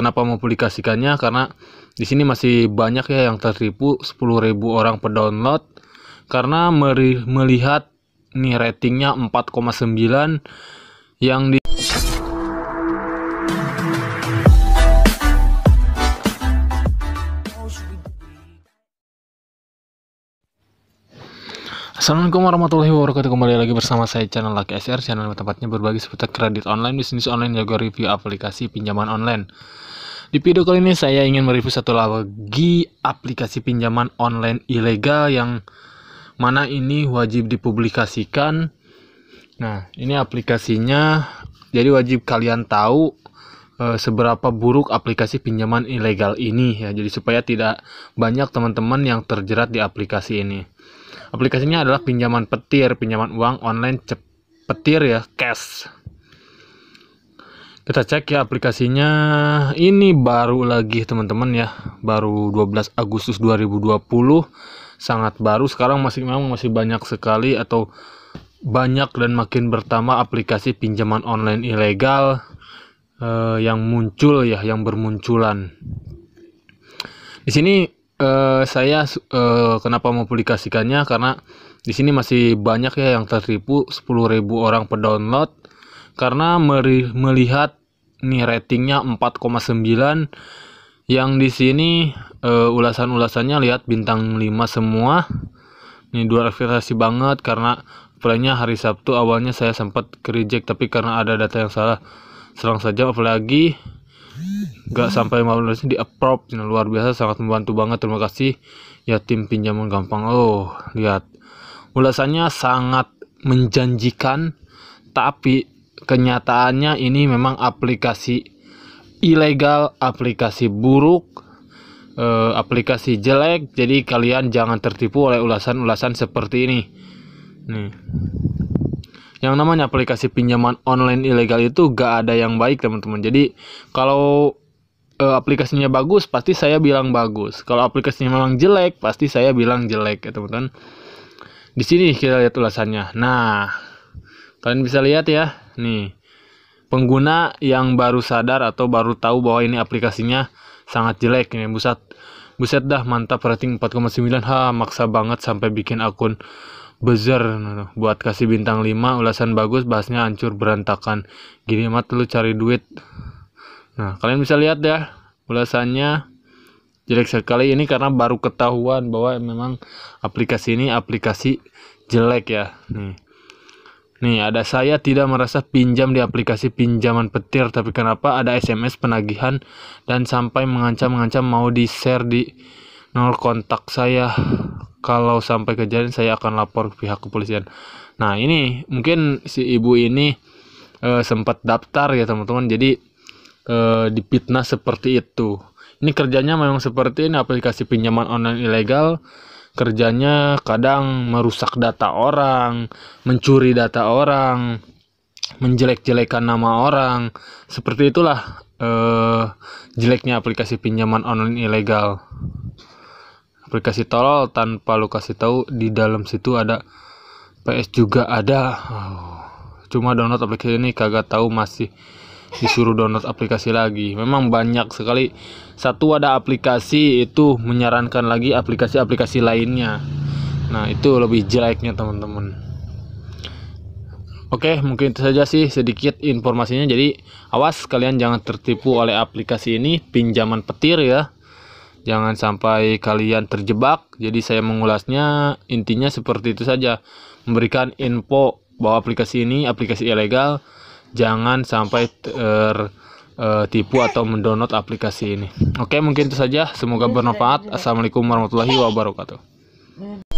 Kenapa mempublikasikannya? Karena di sini masih banyak ya yang tertipu 10.000 orang per download karena melihat nih ratingnya 4,9 yang di Assalamualaikum warahmatullahi wabarakatuh Kembali lagi bersama saya channel Lucky SR Channel tempatnya berbagi seputar kredit online, bisnis online, juga review aplikasi pinjaman online Di video kali ini saya ingin mereview satu lagi aplikasi pinjaman online ilegal Yang mana ini wajib dipublikasikan Nah ini aplikasinya Jadi wajib kalian tahu eh, seberapa buruk aplikasi pinjaman ilegal ini ya Jadi supaya tidak banyak teman-teman yang terjerat di aplikasi ini Aplikasinya adalah pinjaman petir, pinjaman uang online petir ya, cash. Kita cek ya aplikasinya. Ini baru lagi teman-teman ya, baru 12 Agustus 2020. Sangat baru sekarang masih memang masih banyak sekali atau banyak dan makin bertambah aplikasi pinjaman online ilegal eh, yang muncul ya, yang bermunculan. Di sini Eh, saya uh, kenapa mempublikasikannya karena di sini masih banyak ya yang tertipu 10.000 orang per download karena melihat nih ratingnya 4,9 yang di sini uh, ulasan-ulasannya lihat bintang 5 semua. ini dua referensi banget karena playnya hari Sabtu awalnya saya sempat ke reject tapi karena ada data yang salah serang saja apalagi nggak sampai 15 di approve nah, luar biasa sangat membantu banget terima kasih ya tim pinjaman gampang oh lihat ulasannya sangat menjanjikan tapi kenyataannya ini memang aplikasi ilegal aplikasi buruk e, aplikasi jelek jadi kalian jangan tertipu oleh ulasan-ulasan seperti ini nih yang namanya aplikasi pinjaman online ilegal itu gak ada yang baik teman-teman jadi kalau e, aplikasinya bagus pasti saya bilang bagus kalau aplikasinya memang jelek pasti saya bilang jelek ya teman-teman di sini kita lihat ulasannya nah kalian bisa lihat ya nih pengguna yang baru sadar atau baru tahu bahwa ini aplikasinya sangat jelek ini buset buset dah mantap rating 4,9 ha maksa banget sampai bikin akun buzzer buat kasih bintang 5 ulasan bagus bahasnya hancur berantakan gini amat lu cari duit nah kalian bisa lihat ya ulasannya jelek sekali ini karena baru ketahuan bahwa memang aplikasi ini aplikasi jelek ya nih Nih, ada saya tidak merasa pinjam di aplikasi pinjaman petir, tapi kenapa ada SMS penagihan dan sampai mengancam-mengancam mau di-share di nol kontak saya kalau sampai kejadian saya akan lapor ke pihak kepolisian. Nah, ini mungkin si ibu ini e, sempat daftar ya, teman-teman. Jadi e, dipitnah seperti itu. Ini kerjanya memang seperti ini aplikasi pinjaman online ilegal. Kerjanya kadang merusak data orang, mencuri data orang, menjelek-jelekan nama orang. Seperti itulah eh jeleknya aplikasi pinjaman online ilegal aplikasi tolol tanpa lu kasih tahu di dalam situ ada PS juga ada oh, cuma download aplikasi ini kagak tahu masih disuruh download aplikasi lagi memang banyak sekali satu ada aplikasi itu menyarankan lagi aplikasi-aplikasi lainnya nah itu lebih jeleknya teman-teman Oke, mungkin itu saja sih sedikit informasinya. Jadi, awas kalian jangan tertipu oleh aplikasi ini, pinjaman petir ya. Jangan sampai kalian terjebak. Jadi saya mengulasnya intinya seperti itu saja. Memberikan info bahwa aplikasi ini aplikasi ilegal. Jangan sampai tertipu eh, atau mendownload aplikasi ini. Oke, mungkin itu saja. Semoga bermanfaat. Assalamualaikum warahmatullahi wabarakatuh.